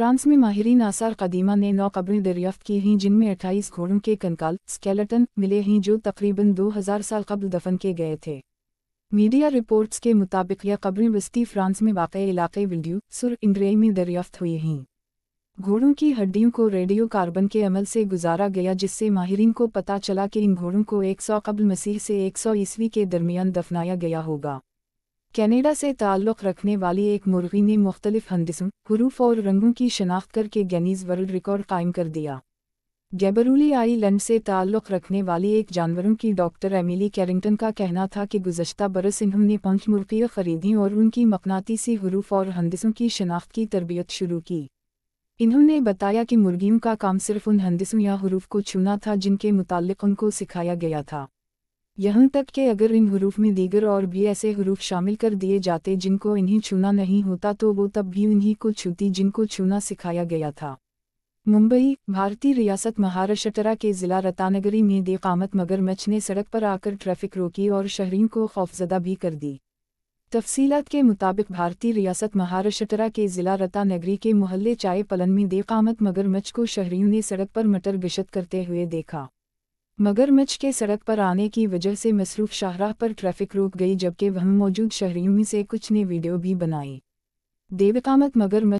France में माहरी आसार कदीमा ने नौ कब्रें दरियाफ्त की हैं जिनमें अट्ठाईस घोड़ों के कंकाल स्केलेटन मिले हैं जो तकरीबन 2000 साल कबल दफन किए गए थे मीडिया रिपोर्ट्स के मुताबिक यह कब्रें वस्ती फ्रांस में वाकई इलाके विल्ड्यू सुर इंड्रे में दरियाफ्त हुई हैं घोड़ों की हड्डियों को रेडियो कार्बन के अमल से गुजारा गया जिससे माहरीन को पता चला कि इन घोड़ों को एक सौ कबल मसीह से एक सौ ईस्वी के दरमियान दफनाया गया होगा कनाडा से ताल्लुक़ रखने वाली एक मुर्गी ने मुख्तलिफ हंदसम हरूफ और रंगों की शनाख्त करके गनीज वर्ल्ड रिकॉर्ड कायम कर दिया गैबरूली आईलैंड से ताल्लुक़ रखने वाली एक जानवरों की डॉक्टर एमिली कैरिंगटन का कहना था कि गुजशत बरस इन्होंने पंच मुर्गियाँ खरीदी और उनकी मकनातीसी हरूफ और हंदसों की शनाख्त की तरबियत शुरू की इन्होंने बताया कि मुर्गियों का काम सिर्फ उन हंदसों या हरूफ को छूना था जिनके मुतल उनको सिखाया गया था यहाँ तक कि अगर इन हरूफ में दीगर और भी ऐसे हरूफ शामिल कर दिए जाते जिनको इन्हें छूना नहीं होता तो वो तब भी उन्हीं को छूती जिनको छूना सिखाया गया था मुंबई भारतीय रियासत महाराष्ट्र के ज़िला रतानगरी में देकामत मगरमच्छ ने सड़क पर आकर ट्रैफिक रोकी और शहरीन को खौफजदा भी कर दी तफसीलात के मुताबिक भारतीय रियासत महाराष्ट्र के ज़िला रतानगरी के मोहल्ले चाय पलन में देकामत मगरमच्छ को शहरीों ने सड़क पर मटर गशत करते हुए देखा मगरमच्छ के सड़क पर आने की वजह से मसरूफ शाहराह पर ट्रैफिक रुक गई जबकि वह मौजूद शहरियों में से कुछ ने वीडियो भी बनाई देवकामत मगरमच्छ